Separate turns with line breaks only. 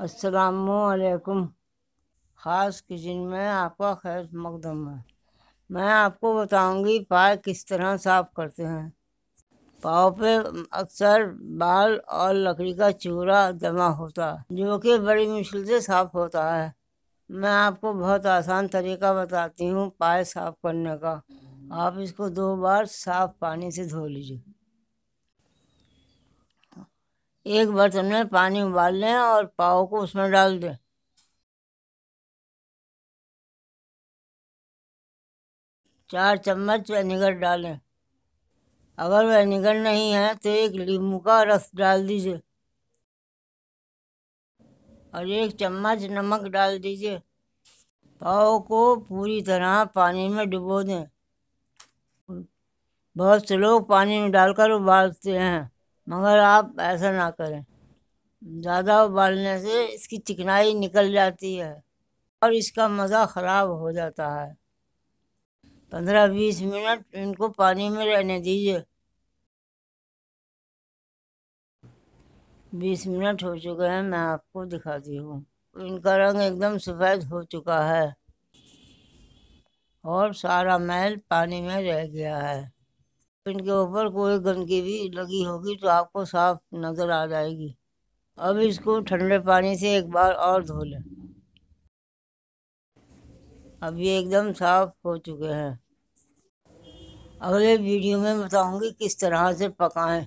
असलकुम ख़ास किचन में आपका खैर मकदम है मैं आपको बताऊंगी पाए किस तरह साफ़ करते हैं पाव पे अक्सर बाल और लकड़ी का चूरा जमा होता है जो कि बड़ी मुश्किल से साफ़ होता है मैं आपको बहुत आसान तरीका बताती हूँ पाए साफ़ करने का आप इसको दो बार साफ़ पानी से धो लीजिए एक बर्तन में पानी उबाल लें और पाव को उसमें डाल दें चार चम्मच वेनेगर डालें अगर वेनेगर नहीं है तो एक नींबू का रस डाल दीजिए और एक चम्मच नमक डाल दीजिए पाव को पूरी तरह पानी में डुबो दें बहुत से लोग पानी में डालकर उबालते हैं मगर आप ऐसा ना करें ज़्यादा उबालने से इसकी चिकनाई निकल जाती है और इसका मज़ा ख़राब हो जाता है पंद्रह बीस मिनट इनको पानी में रहने दीजिए बीस मिनट हो चुके हैं मैं आपको दिखाती हूँ इनका रंग एकदम सफ़ेद हो चुका है और सारा मैल पानी में रह गया है के ऊपर कोई गंदगी भी लगी होगी तो आपको साफ नज़र आ जाएगी अब इसको ठंडे पानी से एक बार और धो लें अब ये एकदम साफ हो चुके हैं अगले वीडियो में बताऊंगी किस तरह से पकाएं